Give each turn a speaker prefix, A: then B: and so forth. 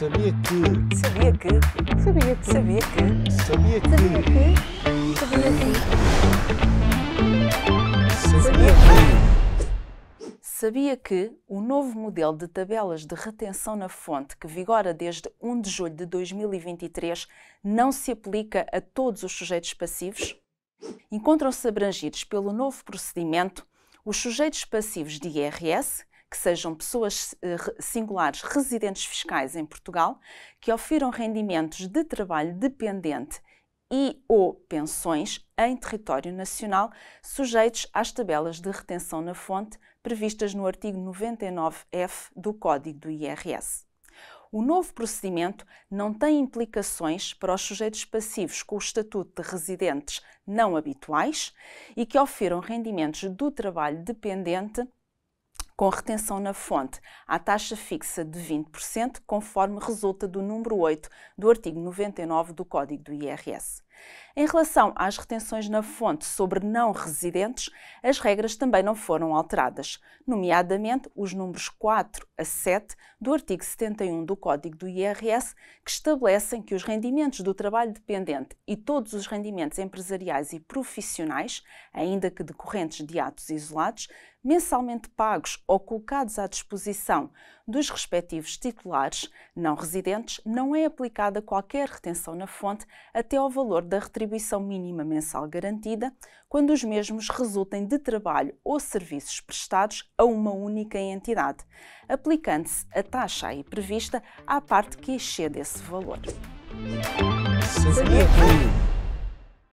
A: Sabia que. Sabia que. Sabia que. Sabia que. Sabia que. Sabia que. Sabia que. Sabia que. Sabia que o novo modelo de tabelas de retenção na fonte, que vigora desde 1 de julho de 2023, não se aplica a todos os sujeitos passivos? Encontram-se abrangidos pelo novo procedimento os sujeitos passivos de IRS, que sejam pessoas eh, singulares residentes fiscais em Portugal que ofiram rendimentos de trabalho dependente e ou pensões em território nacional sujeitos às tabelas de retenção na fonte previstas no artigo 99F do Código do IRS. O novo procedimento não tem implicações para os sujeitos passivos com o estatuto de residentes não habituais e que ofiram rendimentos do trabalho dependente com retenção na fonte, à taxa fixa de 20%, conforme resulta do número 8 do artigo 99 do Código do IRS. Em relação às retenções na fonte sobre não residentes, as regras também não foram alteradas, nomeadamente os números 4 a 7 do artigo 71 do Código do IRS, que estabelecem que os rendimentos do trabalho dependente e todos os rendimentos empresariais e profissionais, ainda que decorrentes de atos isolados, mensalmente pagos ou colocados à disposição dos respectivos titulares não residentes, não é aplicada qualquer retenção na fonte até ao valor da retribuição mínima mensal garantida quando os mesmos resultem de trabalho ou serviços prestados a uma única entidade, aplicando-se a taxa aí prevista à parte que excede esse valor.